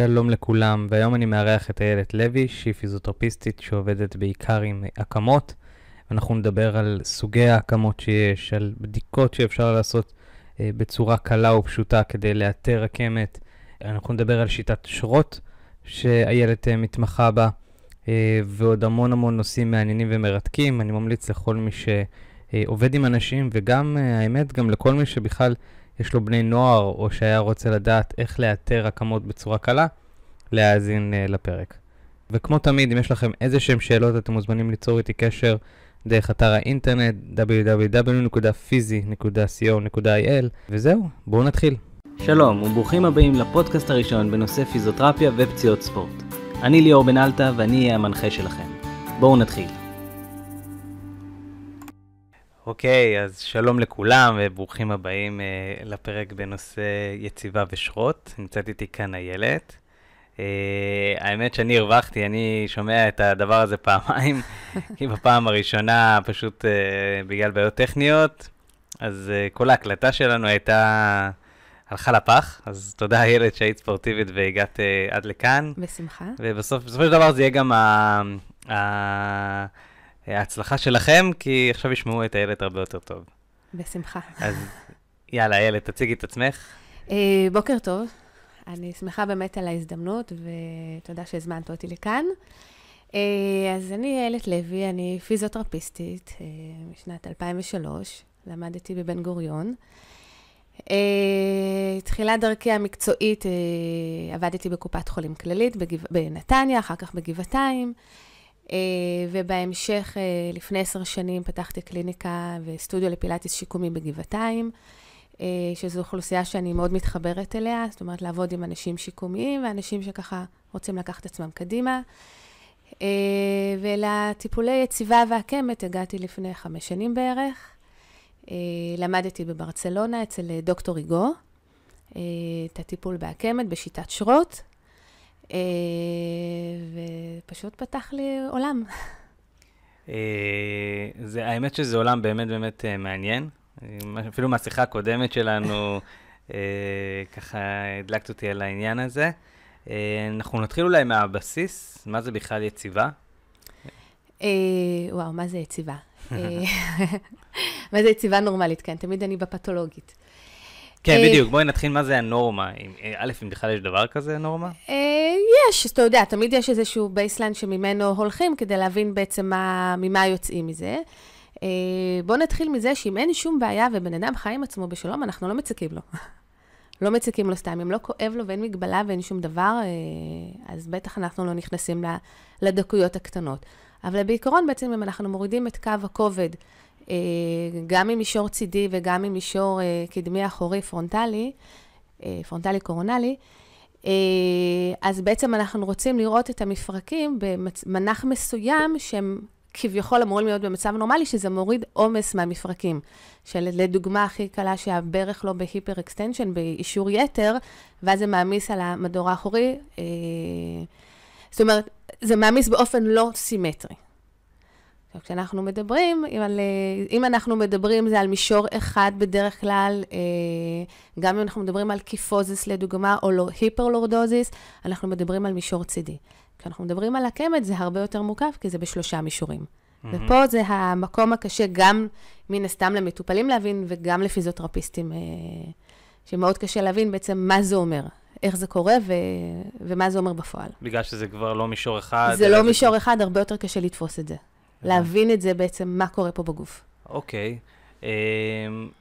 שלום לכולם, והיום אני מארח את איילת לוי, שהיא פיזיותרפיסטית שעובדת בעיקר עם הקמות. אנחנו נדבר על סוגי ההקמות שיש, על בדיקות שאפשר לעשות אה, בצורה קלה ופשוטה כדי לאתר הקמת. אנחנו נדבר על שיטת שרות שאיילת אה, מתמחה בה, אה, ועוד המון המון נושאים מעניינים ומרתקים. אני ממליץ לכל מי שעובד עם אנשים, וגם, אה, האמת, גם לכל מי שבכלל יש לו בני נוער, או שהיה רוצה לדעת איך לאתר הקמות בצורה קלה, להאזין uh, לפרק. וכמו תמיד, אם יש לכם איזה שהם שאלות, אתם מוזמנים ליצור איתי קשר דרך אתר האינטרנט www.fizy.co.il וזהו, בואו נתחיל. שלום וברוכים הבאים לפודקאסט הראשון בנושא פיזיותרפיה ופציעות ספורט. אני ליאור בן אלטה ואני אהיה המנחה שלכם. בואו נתחיל. אוקיי, okay, אז שלום לכולם וברוכים הבאים uh, לפרק בנושא יציבה ושרות. נמצאת איתי כאן איילת. Uh, האמת שאני הרווחתי, אני שומע את הדבר הזה פעמיים, כי בפעם הראשונה פשוט uh, בגלל בעיות טכניות, אז uh, כל ההקלטה שלנו הייתה... הלכה לפח, אז תודה איילת שהיית ספורטיבית והגעת uh, עד לכאן. בשמחה. ובסופו של דבר זה יהיה גם ה... ה... ההצלחה שלכם, כי עכשיו ישמעו את איילת הרבה יותר טוב. בשמחה. אז יאללה, איילת, תציגי את עצמך. אה, בוקר טוב. אני שמחה באמת על ההזדמנות, ותודה שהזמנת אותי לכאן. אה, אז אני איילת לוי, אני פיזיותרפיסטית אה, משנת 2003, למדתי בבן גוריון. תחילת דרכי המקצועית, עבדתי בקופת חולים כללית בגבע... בנתניה, אחר כך בגבעתיים. אה, ובהמשך, אה, לפני עשר שנים, פתחתי קליניקה וסטודיו לפילאטיס שיקומי בגבעתיים, אה, שזו אוכלוסייה שאני מאוד מתחברת אליה, זאת אומרת, לעבוד עם אנשים שיקומיים ואנשים שככה רוצים לקחת עצמם קדימה. ולטיפולי יציבה והקמת הגעתי לפני חמש שנים בערך. למדתי בברצלונה אצל דוקטור היגו, את הטיפול בהקמת בשיטת שרוט. אה, ופשוט פתח לי עולם. אה, זה, האמת שזה עולם באמת באמת אה, מעניין. אפילו מהשיחה הקודמת שלנו, ככה הדלקת אותי על העניין הזה. אנחנו נתחיל אולי מהבסיס, מה זה בכלל יציבה? וואו, מה זה יציבה? מה זה יציבה נורמלית, כן, תמיד אני בפתולוגית. כן, אה, בדיוק, בואי נתחיל מה זה הנורמה. אה, א', אם בכלל יש דבר כזה, נורמה? אה, יש, אתה יודע, תמיד יש איזשהו בייסליין שממנו הולכים כדי להבין בעצם מה, ממה יוצאים מזה. בואו נתחיל מזה שאם אין שום בעיה ובן אדם חי עם עצמו בשלום, אנחנו לא מציקים לו. לא מציקים לו סתם. אם לא כואב לו ואין מגבלה ואין שום דבר, אז בטח אנחנו לא נכנסים לדקויות הקטנות. אבל בעיקרון, בעצם אם אנחנו מורידים את קו הכובד אה, גם ממישור צידי וגם ממישור אה, קדמי אחורי פרונטלי, אה, פרונטלי קורונלי, אז בעצם אנחנו רוצים לראות את המפרקים במנח מסוים שהם כביכול אמורים להיות במצב נורמלי, שזה מוריד עומס מהמפרקים. שלדוגמה הכי קלה שהברך לא בהיפר אקסטנשן, באישור יתר, ואז זה מעמיס על המדור האחורי. זאת אומרת, זה מעמיס באופן לא סימטרי. עכשיו, כשאנחנו מדברים, אם, על, אה, אם אנחנו מדברים זה על מישור אחד בדרך כלל, אה, גם אם אנחנו מדברים על קיפוזיס לדוגמה, או לא, היפרלורדוזיס, אנחנו מדברים על מישור צידי. כשאנחנו מדברים על הקמת זה הרבה יותר מורכב, כי זה בשלושה מישורים. Mm-hmm. ופה זה המקום הקשה גם מן הסתם למטופלים להבין, וגם לפיזיותרפיסטים, אה, שמאוד קשה להבין בעצם מה זה אומר. איך זה קורה ו... ומה זה אומר בפועל. בגלל שזה כבר לא מישור אחד. זה לא זה מישור כבר... אחד, הרבה יותר קשה לתפוס את זה. להבין את זה בעצם, מה קורה פה בגוף. אוקיי. אמ,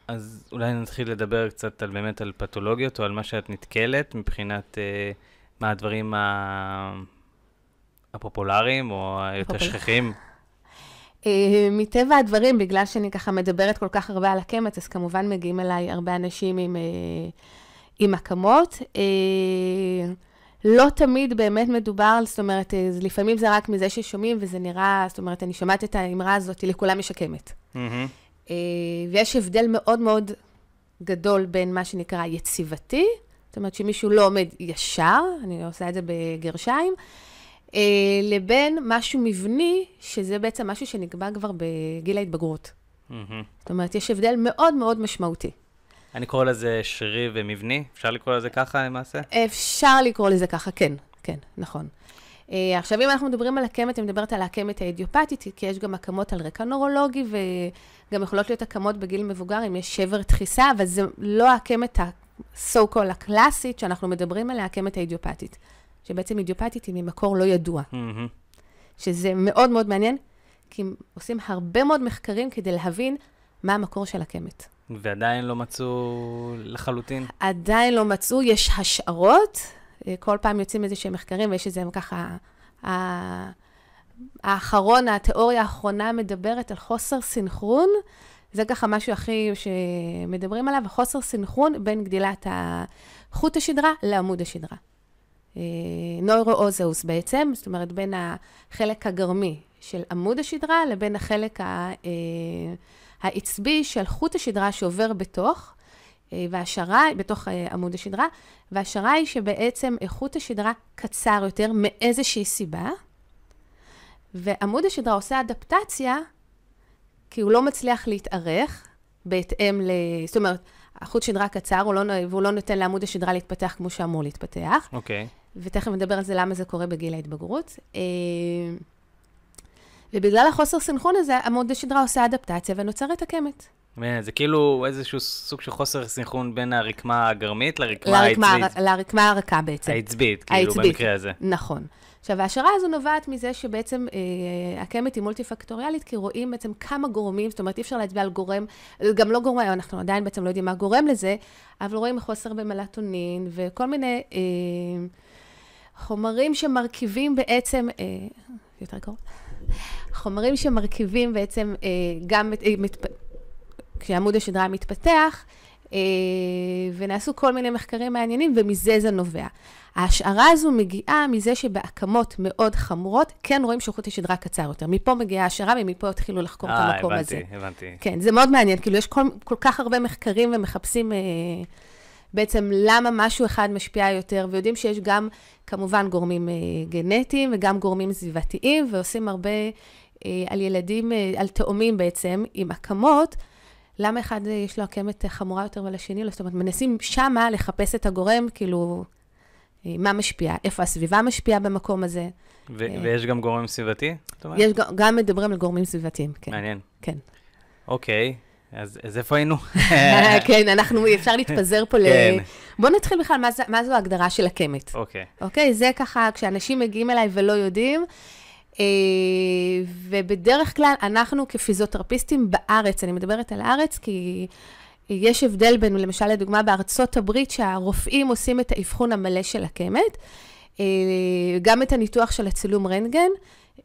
אז אולי נתחיל לדבר קצת על באמת על פתולוגיות, או על מה שאת נתקלת מבחינת אה, מה הדברים הפופולריים, או היותר שכיחים. אה, מטבע הדברים, בגלל שאני ככה מדברת כל כך הרבה על הקמץ, אז כמובן מגיעים אליי הרבה אנשים עם, אה, עם הקמות. לא תמיד באמת מדובר, זאת אומרת, אה, לפעמים זה רק מזה ששומעים, וזה נראה, זאת אומרת, אני שומעת את האמרה הזאת, היא לכולם משקמת. Mm-hmm. ויש הבדל מאוד מאוד גדול בין מה שנקרא יציבתי, זאת אומרת שמישהו לא עומד ישר, אני עושה את זה בגרשיים, אה, לבין משהו מבני, שזה בעצם משהו שנקבע כבר בגיל ההתבגרות. Mm-hmm. זאת אומרת, יש הבדל מאוד מאוד משמעותי. אני קורא לזה שרירי ומבני, אפשר לקרוא לזה ככה למעשה? אפשר לקרוא לזה ככה, כן, כן, נכון. Uh, עכשיו, אם אנחנו מדברים על הקמת, אני מדברת על הקמת האידיופתית, כי יש גם הקמות על רקע נורולוגי, וגם יכולות להיות הקמות בגיל מבוגר, אם יש שבר דחיסה, אבל זה לא הקמת ה-so called הקלאסית שאנחנו מדברים עליה, הקמת האידיופתית. שבעצם אידיופתית היא ממקור לא ידוע. Mm-hmm. שזה מאוד מאוד מעניין, כי עושים הרבה מאוד מחקרים כדי להבין מה המקור של הקמת. ועדיין לא מצאו לחלוטין? עדיין לא מצאו, יש השערות. אה, כל פעם יוצאים איזה שהם מחקרים, ויש איזה ככה... האחרון, התיאוריה האחרונה מדברת על חוסר סינכרון. זה ככה משהו הכי שמדברים עליו, חוסר סינכרון בין גדילת חוט השדרה לעמוד השדרה. אה, נוירואוזאוס בעצם, זאת אומרת בין החלק הגרמי של עמוד השדרה לבין החלק ה... אה, העצבי של חוט השדרה שעובר בתוך, אה, והשערה, בתוך אה, עמוד השדרה, והשערה היא שבעצם איכות השדרה קצר יותר מאיזושהי סיבה, ועמוד השדרה עושה אדפטציה, כי הוא לא מצליח להתארך בהתאם ל... זאת אומרת, החוט שדרה קצר, הוא לא, והוא לא נותן לעמוד השדרה להתפתח כמו שאמור להתפתח. אוקיי. Okay. ותכף נדבר על זה, למה זה קורה בגיל ההתבגרות. אה, ובגלל החוסר סנכרון הזה, עמוד השדרה עושה אדפטציה ונוצרת עקמת. זה כאילו איזשהו סוג של חוסר סנכרון בין הרקמה הגרמית לרקמה העצבית. לרקמה הרכה בעצם. העצבית, כאילו, במקרה הזה. נכון. עכשיו, ההשערה הזו נובעת מזה שבעצם אה, הקמת היא מולטי-פקטוריאלית, כי רואים בעצם כמה גורמים, זאת אומרת, אי אפשר להצביע על גורם, גם לא גורם, אנחנו עדיין בעצם לא יודעים מה גורם לזה, אבל רואים חוסר במלטונין וכל מיני אה, חומרים שמרכיבים בעצם, אה, יותר קרוב, חומרים שמרכיבים בעצם אה, גם, אה, מת, כשעמוד השדרה מתפתח, אה, ונעשו כל מיני מחקרים מעניינים, ומזה זה נובע. ההשערה הזו מגיעה מזה שבהקמות מאוד חמורות, כן רואים שחוט השדרה קצר יותר. מפה מגיעה ההשערה ומפה התחילו לחקור 아, את אה, המקום הבנתי, הזה. אה, הבנתי, הבנתי. כן, זה מאוד מעניין. כאילו, יש כל, כל כך הרבה מחקרים ומחפשים... אה, בעצם למה משהו אחד משפיע יותר, ויודעים שיש גם כמובן גורמים אה, גנטיים וגם גורמים סביבתיים, ועושים הרבה אה, על ילדים, אה, על תאומים בעצם, עם הקמות. למה אחד יש לו עקמת חמורה יותר ולשני לא? זאת אומרת, מנסים שמה לחפש את הגורם, כאילו, מה משפיע, איפה הסביבה משפיעה במקום הזה. ו- ויש גם גורם סביבתי? יש, גם מדברים על גורמים סביבתיים, כן. מעניין. כן. אוקיי. אז, אז איפה היינו? כן, אנחנו, אפשר להתפזר פה ל... כן. בואו נתחיל בכלל, מה, מה זו ההגדרה של הקמת. אוקיי. Okay. אוקיי, okay, זה ככה, כשאנשים מגיעים אליי ולא יודעים, אה, ובדרך כלל אנחנו כפיזיותרפיסטים בארץ, אני מדברת על הארץ, כי יש הבדל בין, למשל, לדוגמה, בארצות הברית, שהרופאים עושים את האבחון המלא של הקמת, אה, גם את הניתוח של הצילום רנטגן.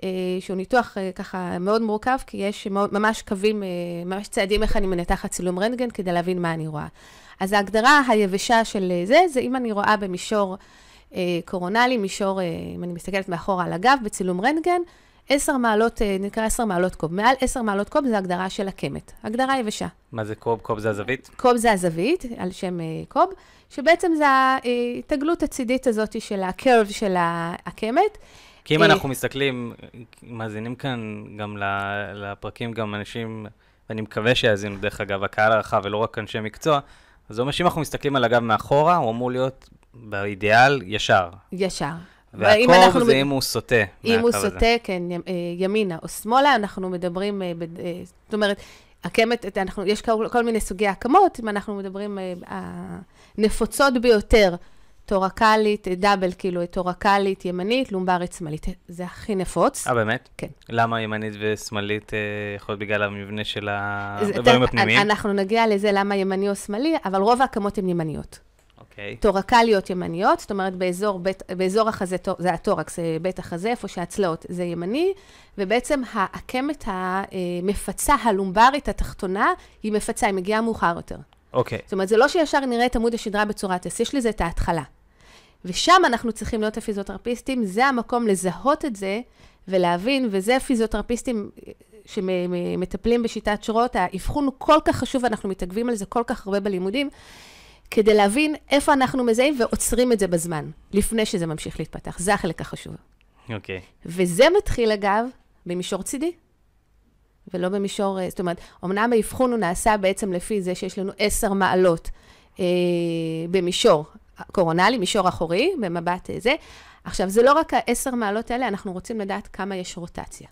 אה, שהוא ניתוח אה, ככה מאוד מורכב, כי יש ממש קווים, אה, ממש צעדים איך אני מנתחת צילום רנטגן כדי להבין מה אני רואה. אז ההגדרה היבשה של זה, זה אם אני רואה במישור קורונלי, מישור, אם אני מסתכלת מאחורה על הגב, בצילום רנטגן, 10 מעלות, נקרא 10 מעלות קוב. מעל 10 מעלות קוב זה הגדרה של הקמת, הגדרה יבשה. מה זה קוב? קוב זה הזווית? קוב זה הזווית, על שם קוב, שבעצם זה ההתעגלות הצידית הזאת של הקרב של הקמת. כי אם אנחנו מסתכלים, מאזינים כאן גם לפרקים, גם אנשים, ואני מקווה שיאזינו, דרך אגב, הקהל הרחב ולא רק אנשי מקצוע, אז זה אומר שאם אנחנו מסתכלים על הגב מאחורה, הוא אמור להיות באידיאל ישר. ישר. והקור זה מד... אם הוא סוטה. אם הוא סוטה, הזה. כן, אה, ימינה או שמאלה, אנחנו מדברים, אה, אה, זאת אומרת, הקמת, אנחנו, יש כל, כל מיני סוגי הקמות, אם אנחנו מדברים, הנפוצות ביותר תורקלית, דאבל, כאילו את אורקלית ימנית, לומברית שמאלית. זה הכי נפוץ. אה, באמת? כן. למה ימנית ושמאלית אה, יכול להיות בגלל המבנה של הדברים הפנימיים? אה, אנחנו נגיע לזה למה ימני או שמאלי, אבל רוב ההקמות הן ימניות. אוקיי. תורקליות ימניות, זאת אומרת באזור, בית, באזור החזה, זה התורקס, בית החזה, איפה שהצלעות זה ימני, ובעצם העקמת המפצה הלומברית התחתונה, היא מפצה, היא מגיעה מאוחר יותר. אוקיי. Okay. זאת אומרת, זה לא שישר נראה את עמוד השדרה בצורת אס, יש לזה את ההתחלה. ושם אנחנו צריכים להיות הפיזיותרפיסטים, זה המקום לזהות את זה ולהבין, וזה הפיזיותרפיסטים אה, שמטפלים בשיטת שורות, האבחון הוא כל כך חשוב, ואנחנו מתעכבים על זה כל כך הרבה בלימודים, כדי להבין איפה אנחנו מזהים ועוצרים את זה בזמן, לפני שזה ממשיך להתפתח. זה החלק החשוב. אוקיי. Okay. וזה מתחיל, אגב, במישור צידי, ולא במישור, אה, זאת אומרת, אמנם האבחון הוא נעשה בעצם לפי זה שיש לנו עשר מעלות אה, במישור, קורונלי, מישור אחורי, במבט אה, זה. עכשיו, זה לא רק העשר מעלות האלה, אנחנו רוצים לדעת כמה יש רוטציה.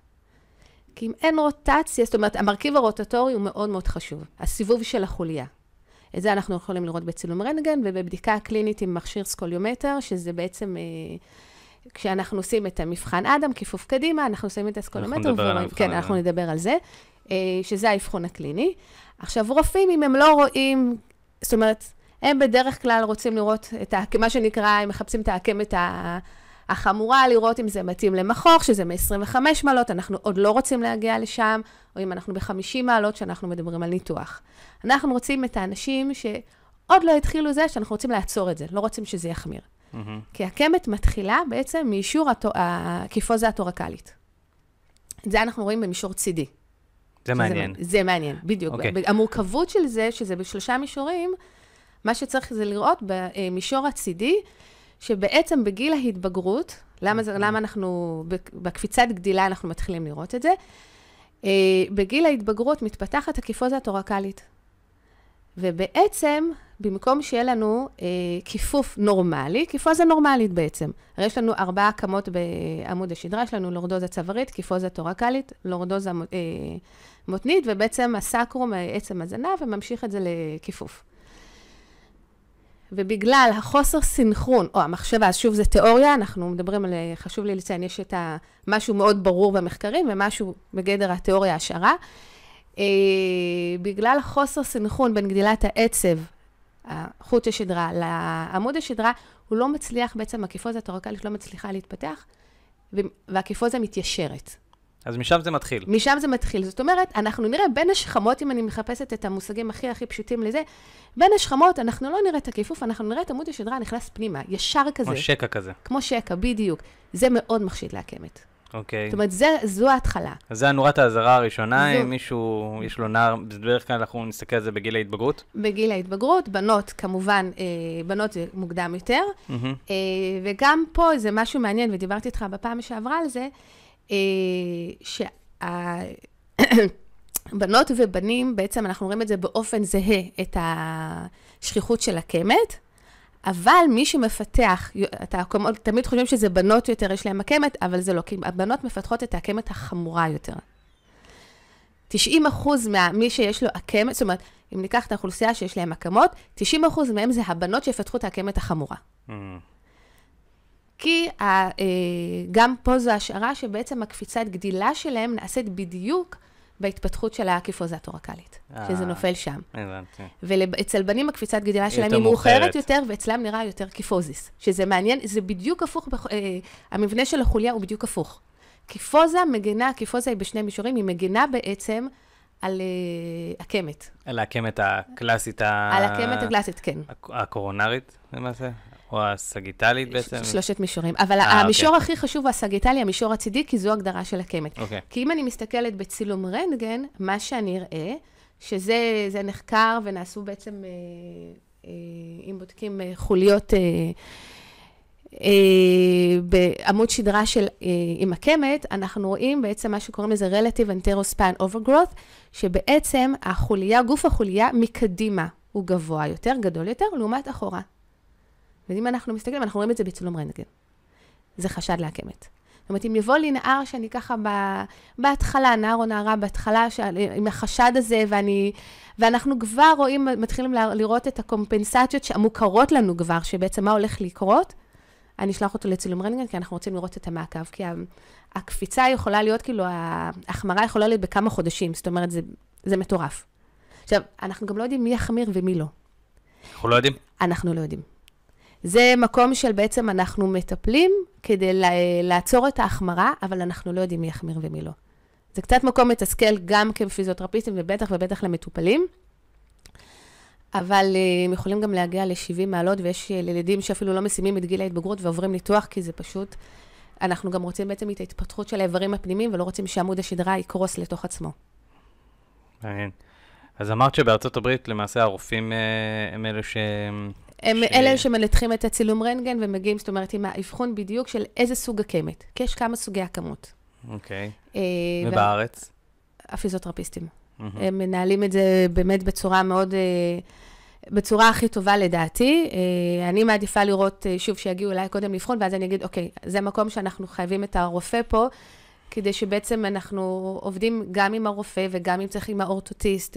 כי אם אין רוטציה, זאת אומרת, המרכיב הרוטטורי הוא מאוד מאוד חשוב. הסיבוב של החוליה. את זה אנחנו יכולים לראות בצילום רנטגן ובבדיקה קלינית עם מכשיר סקוליומטר, שזה בעצם... אה, כשאנחנו עושים את המבחן אדם, כיפוף קדימה, אנחנו שמים את הסקולומטר. אנחנו נדבר ו... על המבחן כן, אדם. אנחנו נדבר על זה, אה, שזה האבחון הקליני. עכשיו, רופאים, אם הם לא רואים, זאת אומרת, הם בדרך כלל רוצים לראות את ה... מה שנקרא, הם מחפשים את העקם את ה... החמורה, לראות אם זה מתאים למכוך, שזה מ-25 מעלות, אנחנו עוד לא רוצים להגיע לשם, או אם אנחנו ב-50 מעלות, שאנחנו מדברים על ניתוח. אנחנו רוצים את האנשים שעוד לא התחילו זה, שאנחנו רוצים לעצור את זה, לא רוצים שזה יחמיר. Mm-hmm. כי הקמת מתחילה בעצם מאישור התו... הקיפוזה הטורקלית. את זה אנחנו רואים במישור צידי. זה מעניין. זה מעניין, בדיוק. Okay. אוקיי. המורכבות של זה, שזה בשלושה מישורים, מה שצריך זה לראות במישור הצידי, שבעצם בגיל ההתבגרות, למה, זה, אוקיי. למה אנחנו, בקפיצת גדילה אנחנו מתחילים לראות את זה, אה, בגיל ההתבגרות מתפתחת הקיפוזה הטורקלית. ובעצם, במקום שיהיה לנו אה, כיפוף נורמלי, כיפוזה נורמלית בעצם. הרי יש לנו ארבעה הקמות בעמוד השדרה, יש לנו לורדוזה צווארית, כיפוזה טורקלית, לורדוזה אה, מותנית, ובעצם הסקרום, אה, עצם הזנב, וממשיך את זה לכיפוף. ובגלל החוסר סינכרון, או המחשבה, אז שוב זה תיאוריה, אנחנו מדברים על, אה, חשוב לי לציין, יש את ה, משהו מאוד ברור במחקרים ומשהו בגדר התיאוריה השערה. אה, בגלל החוסר סינכרון בין גדילת העצב, חוט השדרה, לעמוד השדרה, הוא לא מצליח, בעצם הקיפוזה הטורקלית לא מצליחה להתפתח, והקיפוזה מתיישרת. אז משם זה מתחיל. משם זה מתחיל. זאת אומרת, אנחנו נראה בין השכמות, אם אני מחפשת את המושגים הכי הכי פשוטים לזה, בין השכמות אנחנו לא נראה את הכיפוף, אנחנו נראה את עמוד השדרה נכנס פנימה, ישר כזה. כמו שקע כזה. כמו שקע, בדיוק. זה מאוד מחשיד לעקמת. אוקיי. זאת אומרת, זה, זו ההתחלה. אז זה הנורת האזהרה הראשונה, זו... אם מישהו, יש לו נער, בדרך כלל אנחנו נסתכל על זה בגיל ההתבגרות? בגיל ההתבגרות, בנות כמובן, אה, בנות זה מוקדם יותר, mm-hmm. אה, וגם פה זה משהו מעניין, ודיברתי איתך בפעם שעברה על זה, אה, שהבנות ובנים, בעצם אנחנו רואים את זה באופן זהה, את השכיחות של הקמת. אבל מי שמפתח, אתה תמיד חושבים שזה בנות יותר, יש להם הקמת, אבל זה לא, כי הבנות מפתחות את הקמת החמורה יותר. 90 אחוז ממי שיש לו הקמת, זאת אומרת, אם ניקח את האוכלוסייה שיש להם הקמות, 90 אחוז מהם זה הבנות שיפתחו את הקמת החמורה. Mm. כי אה, גם פה זו השערה שבעצם הקפיצת גדילה שלהם נעשית בדיוק בהתפתחות של הקיפוזה הטורקלית, אה, שזה נופל שם. הבנתי. ואצל בנים הקפיצת גדילה שלהם היא מאוחרת יותר, ואצלם נראה יותר קיפוזיס, שזה מעניין, זה בדיוק הפוך, אה, המבנה של החוליה הוא בדיוק הפוך. קיפוזה מגנה, קיפוזה היא בשני מישורים, היא מגנה בעצם על uh, על העקמת הקלאסית. על העקמת הקלאסית, כן. הקורונרית למעשה? או הסגיטלית בעצם? שלושת מישורים. אבל 아, אה, אוקיי. המישור אוקיי. הכי חשוב הוא הסגיטלי, המישור הצידי, כי זו הגדרה של הקמת. אוקיי. כי אם אני מסתכלת בצילום רנטגן, מה שאני אראה, שזה נחקר ונעשו בעצם, אה, אה, אם בודקים אה, חוליות... אה, Uh, בעמוד שדרה של, uh, עם הקמת, אנחנו רואים בעצם מה שקוראים לזה Relative Anterospan Overgrowth, שבעצם החוליה, גוף החוליה מקדימה הוא גבוה יותר, גדול יותר, לעומת אחורה. ואם אנחנו מסתכלים, אנחנו רואים את זה בצילום רנטגן. זה חשד לעקמת. זאת אומרת, אם יבוא לי נער שאני ככה ב, בהתחלה, נער או נערה בהתחלה, ש, עם החשד הזה, ואני, ואנחנו כבר רואים, מתחילים לראות את הקומפנסציות המוכרות לנו כבר, שבעצם מה הולך לקרות, אני אשלח אותו לצילום רנטגן, כי אנחנו רוצים לראות את המעקב, כי הקפיצה יכולה להיות, כאילו, ההחמרה יכולה להיות בכמה חודשים, זאת אומרת, זה, זה מטורף. עכשיו, אנחנו גם לא יודעים מי יחמיר ומי לא. אנחנו לא יודעים? אנחנו לא יודעים. זה מקום של בעצם אנחנו מטפלים כדי לעצור את ההחמרה, אבל אנחנו לא יודעים מי יחמיר ומי לא. זה קצת מקום מתסכל גם כפיזיותרפיסטים ובטח ובטח למטופלים, אבל אה, הם יכולים גם להגיע ל-70 מעלות, ויש אה, ילדים שאפילו לא מסיימים את גיל ההתבגרות ועוברים ניתוח, כי זה פשוט, אנחנו גם רוצים בעצם את ההתפתחות של האיברים הפנימיים, ולא רוצים שעמוד השדרה יקרוס לתוך עצמו. מעניין. אז אמרת שבארצות הברית למעשה הרופאים אה, הם אלה שהם... הם ש... אלה שמנתחים את הצילום רנטגן ומגיעים, זאת אומרת, עם האבחון בדיוק של איזה סוג הקמת, כי יש כמה סוגי הקמות. אוקיי. Okay. אה, ובארץ? הפיזיותרפיסטים. הם מנהלים את זה באמת בצורה מאוד... אה, בצורה הכי טובה לדעתי. אה, אני מעדיפה לראות, שוב, שיגיעו אליי קודם לבחון, ואז אני אגיד, אוקיי, זה מקום שאנחנו חייבים את הרופא פה, כדי שבעצם אנחנו עובדים גם עם הרופא וגם אם צריך עם האורתוטיסט.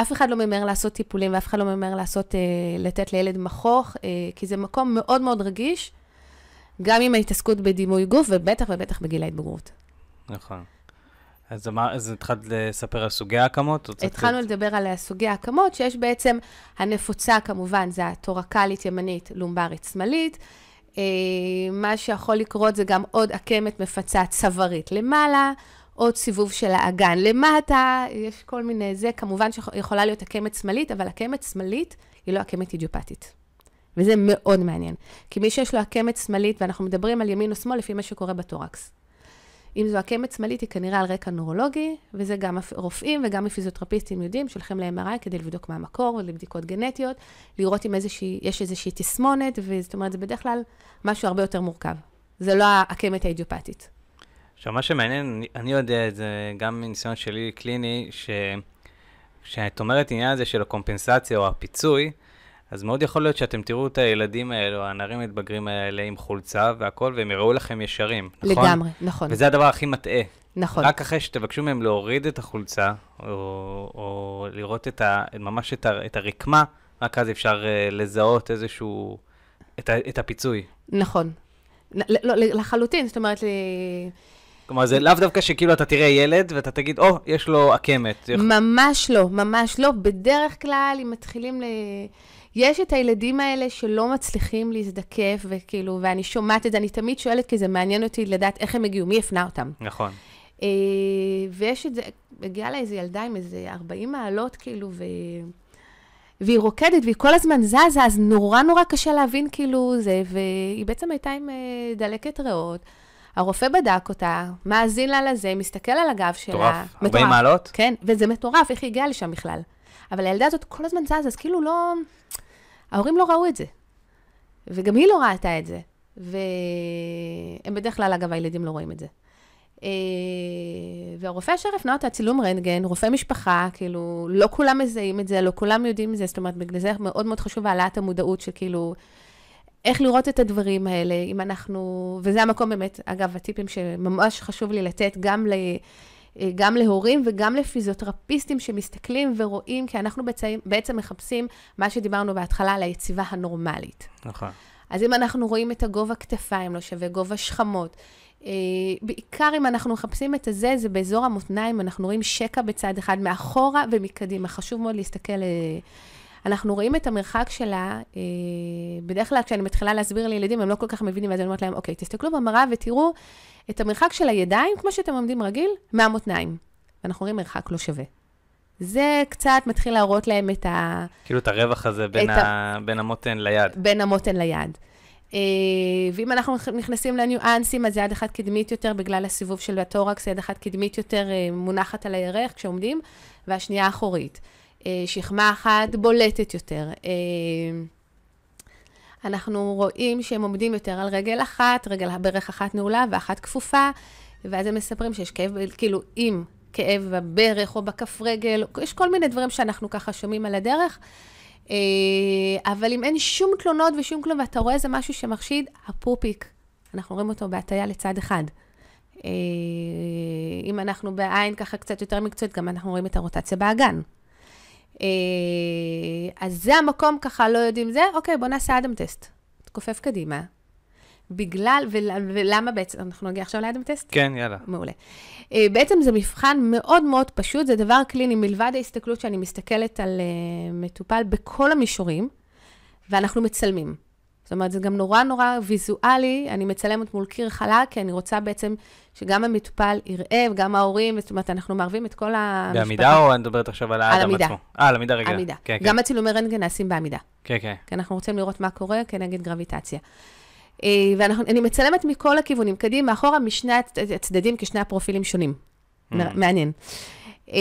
אף אחד לא ממהר לעשות טיפולים ואף אחד לא ממהר לעשות, אה, לתת לילד מכוך, אה, כי זה מקום מאוד מאוד רגיש, גם עם ההתעסקות בדימוי גוף, ובטח ובטח בגיל ההתבגרות. נכון. אז, אמר, אז התחלת לספר על סוגי ההקמות? התחלנו לדבר על סוגי ההקמות, שיש בעצם הנפוצה כמובן, זה הטורקלית ימנית, לומברית שמאלית. אה, מה שיכול לקרות זה גם עוד עקמת מפצה צווארית למעלה, עוד סיבוב של האגן. למטה יש כל מיני זה, כמובן שיכולה להיות עקמת שמאלית, אבל עקמת שמאלית היא לא עקמת אידיופתית. וזה מאוד מעניין. כי מי שיש לו עקמת שמאלית, ואנחנו מדברים על ימין או שמאל לפי מה שקורה בטורקס. אם זו עקמת שמאלית, היא כנראה על רקע נורולוגי, וזה גם רופאים וגם פיזיותרפיסטים יודעים, שולחים ל-MRI כדי לבדוק מה המקור לבדיקות גנטיות, לראות אם איזושהי, יש איזושהי תסמונת, וזאת אומרת, זה בדרך כלל משהו הרבה יותר מורכב. זה לא העקמת האידיופתית. עכשיו, מה שמעניין, אני יודע את זה גם מניסיון שלי קליני, שכשאת אומרת עניין הזה של הקומפנסציה או הפיצוי, אז מאוד יכול להיות שאתם תראו את הילדים האלו, הנערים המתבגרים האלה עם חולצה והכול, והם יראו לכם ישרים, נכון? לגמרי, נכון. וזה הדבר הכי מטעה. נכון. רק אחרי שתבקשו מהם להוריד את החולצה, או, או לראות את ה, ממש את, ה, את הרקמה, רק אז אפשר אה, לזהות איזשהו... את, ה, את הפיצוי. נכון. לא, לחלוטין, זאת אומרת... כלומר, זה לאו דווקא שכאילו אתה תראה ילד ואתה תגיד, או, oh, יש לו עקמת. ממש לא, ממש לא. בדרך כלל, אם מתחילים ל... יש את הילדים האלה שלא מצליחים להזדקף, וכאילו, ואני שומעת את זה, אני תמיד שואלת, כי זה מעניין אותי לדעת איך הם הגיעו, מי הפנה אותם. נכון. אה, ויש את זה, הגיעה לה איזה ילדה עם איזה 40 מעלות, כאילו, ו... והיא רוקדת, והיא כל הזמן זזה, אז נורא נורא קשה להבין, כאילו, זה, והיא בעצם הייתה עם אה, דלקת ריאות. הרופא בדק אותה, מאזין לה לזה, מסתכל על הגב שלה. מטורף. 40 מעלות? כן, וזה מטורף, איך היא הגיעה לשם בכלל. אבל הילדה הזאת כל הזמן זזה, אז כאילו לא... ההורים לא ראו את זה. וגם היא לא ראתה את זה. והם בדרך כלל, אגב, הילדים לא רואים את זה. אה, והרופא אשר הפנה אותה צילום רנטגן, רופא משפחה, כאילו, לא כולם מזהים את זה, לא כולם יודעים את זה, זאת אומרת, בגלל זה מאוד מאוד חשוב העלאת המודעות, שכאילו, איך לראות את הדברים האלה, אם אנחנו, וזה המקום באמת, אגב, הטיפים שממש חשוב לי לתת גם, ל, גם להורים וגם לפיזיותרפיסטים שמסתכלים ורואים, כי אנחנו בעצם, בעצם מחפשים מה שדיברנו בהתחלה על היציבה הנורמלית. נכון. אז אם אנחנו רואים את הגובה כתפיים לא שווה, גובה שכמות, אה, בעיקר אם אנחנו מחפשים את הזה, זה באזור המותניים, אנחנו רואים שקע בצד אחד מאחורה ומקדימה. חשוב מאוד להסתכל... אה, אנחנו רואים את המרחק שלה, אה, בדרך כלל כשאני מתחילה להסביר לילדים, הם לא כל כך מבינים, ואז אני אומרת להם, אוקיי, תסתכלו במראה ותראו את המרחק של הידיים, כמו שאתם עומדים רגיל, מהמותניים. ואנחנו רואים מרחק לא שווה. זה קצת מתחיל להראות להם את ה... כאילו את הרווח הזה בין, ה... ה... בין המותן ליד. בין המותן ליד. אה, ואם אנחנו נכנסים לניואנסים, אז יד אחת קדמית יותר בגלל הסיבוב של הטורקס, יד אחת קדמית יותר אה, מונחת על הירך כשעומדים, והשנייה אחורית. אה, שכמה אחת בולטת יותר. אה, אנחנו רואים שהם עומדים יותר על רגל אחת, רגל ברך אחת נעולה ואחת כפופה, ואז הם מספרים שיש כאב, כאילו, אם כאב בברך או בכף רגל, יש כל מיני דברים שאנחנו ככה שומעים על הדרך, אה, אבל אם אין שום תלונות ושום כלום, ואתה רואה איזה משהו שמחשיד, הפופיק. אנחנו רואים אותו בהטייה לצד אחד. אם אנחנו בעין ככה קצת יותר מקצועית, גם אנחנו רואים את הרוטציה באגן. אה, אז זה המקום ככה, לא יודעים זה, אוקיי, בוא נעשה אדם טסט. תכופף קדימה. בגלל, ול, ולמה בעצם, אנחנו נגיע עכשיו לאדם טסט? כן, יאללה. מעולה. אה, בעצם זה מבחן מאוד מאוד פשוט, זה דבר קליני, מלבד ההסתכלות שאני מסתכלת על אה, מטופל בכל המישורים, ואנחנו מצלמים. זאת אומרת, זה גם נורא נורא ויזואלי, אני מצלמת מול קיר חלק, כי אני רוצה בעצם שגם המטופל יראה, וגם ההורים, זאת אומרת, אנחנו מערבים את כל המשפחה. בעמידה או אני מדברת עכשיו על האדם עצמו? אה, על עמידה רגע. עמידה. כן, כן, גם כן. הצילומי רנטגן נעשים בעמידה. כן, כן. כי אנחנו רוצים לראות מה קורה כנגד גרביטציה. אה, ואני מצלמת מכל הכיוונים, קדימה, אחורה, משני הצדדים, כשני הפרופילים שונים. Mm. מעניין. אה,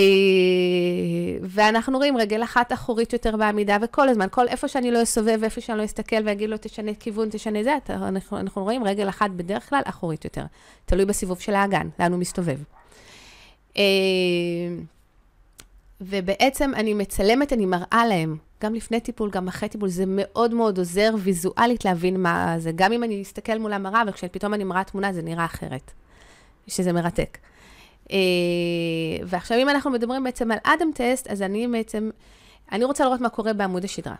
ואנחנו רואים רגל אחת אחורית יותר בעמידה, וכל הזמן, כל איפה שאני לא אסובב, איפה שאני לא אסתכל ואגיד לו, תשנה כיוון, תשנה זה, אנחנו, אנחנו רואים רגל אחת בדרך כלל אחורית יותר. תלוי בסיבוב של האגן, לאן הוא מסתובב. אה, ובעצם אני מצלמת, אני מראה להם, גם לפני טיפול, גם אחרי טיפול, זה מאוד מאוד עוזר ויזואלית להבין מה זה. גם אם אני אסתכל מול המראה, וכשפתאום אני מראה תמונה, זה נראה אחרת, שזה מרתק. אה, ועכשיו, אם אנחנו מדברים בעצם על אדם טסט, אז אני בעצם, אני רוצה לראות מה קורה בעמוד השדרה.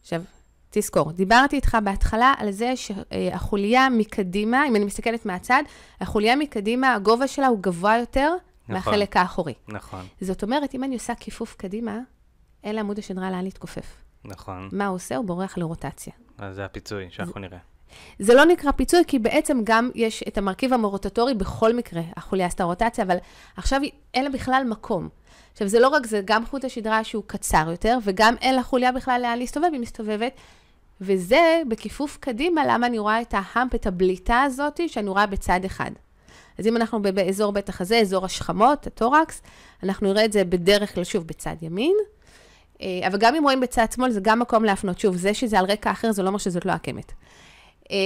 עכשיו, תזכור, דיברתי איתך בהתחלה על זה שהחוליה אה, מקדימה, אם אני מסתכלת מהצד, החוליה מקדימה, הגובה שלה הוא גבוה יותר נכון. מהחלק האחורי. נכון. זאת אומרת, אם אני עושה כיפוף קדימה, אין לעמוד השדרה לאן להתכופף. נכון. מה הוא עושה? הוא בורח לרוטציה. אז זה הפיצוי שאנחנו נראה. זה לא נקרא פיצוי, כי בעצם גם יש את המרכיב המורוטטורי בכל מקרה, החוליה עשתה רוטציה, אבל עכשיו אין לה בכלל מקום. עכשיו, זה לא רק זה, גם חוט השדרה שהוא קצר יותר, וגם אין לחוליה בכלל לאן להסתובב, היא מסתובבת. וזה בכיפוף קדימה, למה אני רואה את ההאמפ, את הבליטה הזאת, שאני רואה בצד אחד. אז אם אנחנו באזור בית החזה, אזור השכמות, הטורקס, אנחנו נראה את זה בדרך כלל שוב בצד ימין. אה, אבל גם אם רואים בצד שמאל, זה גם מקום להפנות. שוב, זה שזה על רקע אחר, זה לא אומר שזאת לא עקמת. אה,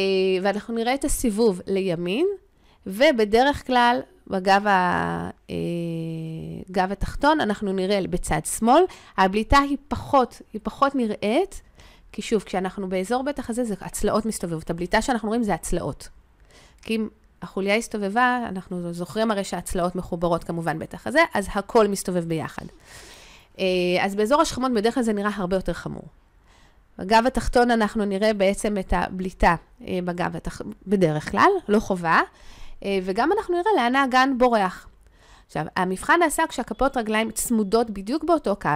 ואנחנו נראה את הסיבוב לימין, ובדרך כלל בגב ה... אה, גב התחתון אנחנו נראה בצד שמאל. הבליטה היא פחות, היא פחות נראית, כי שוב, כשאנחנו באזור בית החזה, זה הצלעות מסתובבות. הבליטה שאנחנו רואים זה הצלעות. כי אם החוליה הסתובבה, אנחנו זוכרים הרי שהצלעות מחוברות כמובן בית החזה, אז הכל מסתובב ביחד. אה, אז באזור השכמות בדרך כלל זה נראה הרבה יותר חמור. בגב התחתון אנחנו נראה בעצם את הבליטה אה, בגב התחתון, בדרך כלל, לא חובה, אה, וגם אנחנו נראה לאן האגן בורח. עכשיו, המבחן נעשה כשהכפות רגליים צמודות בדיוק באותו קו,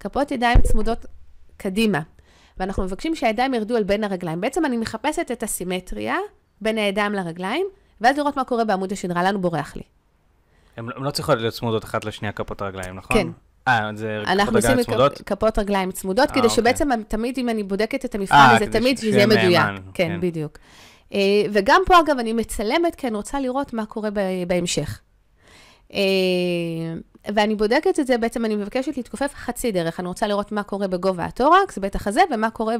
כפות ידיים צמודות קדימה, ואנחנו מבקשים שהידיים ירדו אל בין הרגליים. בעצם אני מחפשת את הסימטריה בין הידיים לרגליים, ואז לראות מה קורה בעמוד השדרה, לאן הוא בורח לי. הן לא-, לא צריכות להיות צמודות אחת לשנייה כפות הרגליים, נכון? כן. אה, זה כפות רגליים צמודות? אנחנו עושים כפות רגליים צמודות, אה, כדי אוקיי. שבעצם תמיד, אם אני בודקת את המבחן הזה, אה, תמיד שזה יהיה מדויק. כן, כן, בדיוק. אה, וגם פה, אגב, אני מצלמת, כי אני רוצה לראות מה קורה בהמשך. ואני בודקת את זה, בעצם אני מבקשת להתכופף חצי דרך. אני רוצה לראות מה קורה בגובה הטורקס, בטח הזה, ומה קורה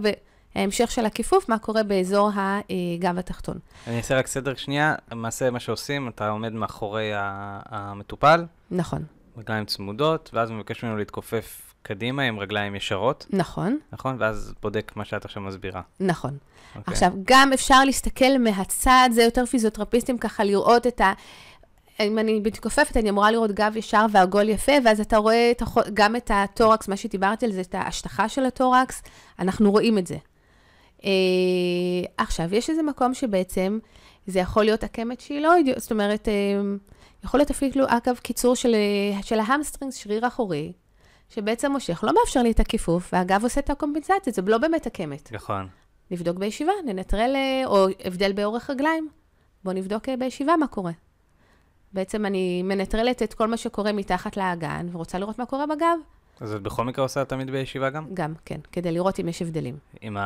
בהמשך של הכיפוף, מה קורה באזור הגב התחתון. אני אעשה רק סדר שנייה. למעשה, מה שעושים, אתה עומד מאחורי המטופל. נכון. רגליים צמודות, ואז הוא מבקש ממנו להתכופף קדימה עם רגליים ישרות. נכון. נכון? ואז בודק מה שאת עכשיו מסבירה. נכון. Okay. אוקיי. עכשיו, גם אפשר להסתכל מהצד, זה יותר פיזיותרפיסטים ככה לראות את ה... אם אני מתכופפת, אני אמורה לראות גב ישר ועגול יפה, ואז אתה רואה את הח... גם את הטורקס, מה שדיברתי על זה, את ההשטחה של הטורקס, אנחנו רואים את זה. אה, עכשיו, יש איזה מקום שבעצם זה יכול להיות עקמת שהיא לא זאת אומרת, אה, יכול להיות אפילו, אגב, קיצור של, אה, של ההמסטרינגס, שריר אחורי, שבעצם מושך, לא מאפשר לי את הכיפוף, והגב עושה את הקומפנסציה, זה לא באמת הקמת. נכון. נבדוק בישיבה, ננטרל, אה, או הבדל באורך רגליים. בואו נבדוק אה, בישיבה מה קורה. בעצם אני מנטרלת את כל מה שקורה מתחת לאגן, ורוצה לראות מה קורה בגב. אז את בכל מקרה עושה תמיד בישיבה גם? גם, כן, כדי לראות אם יש הבדלים. אם,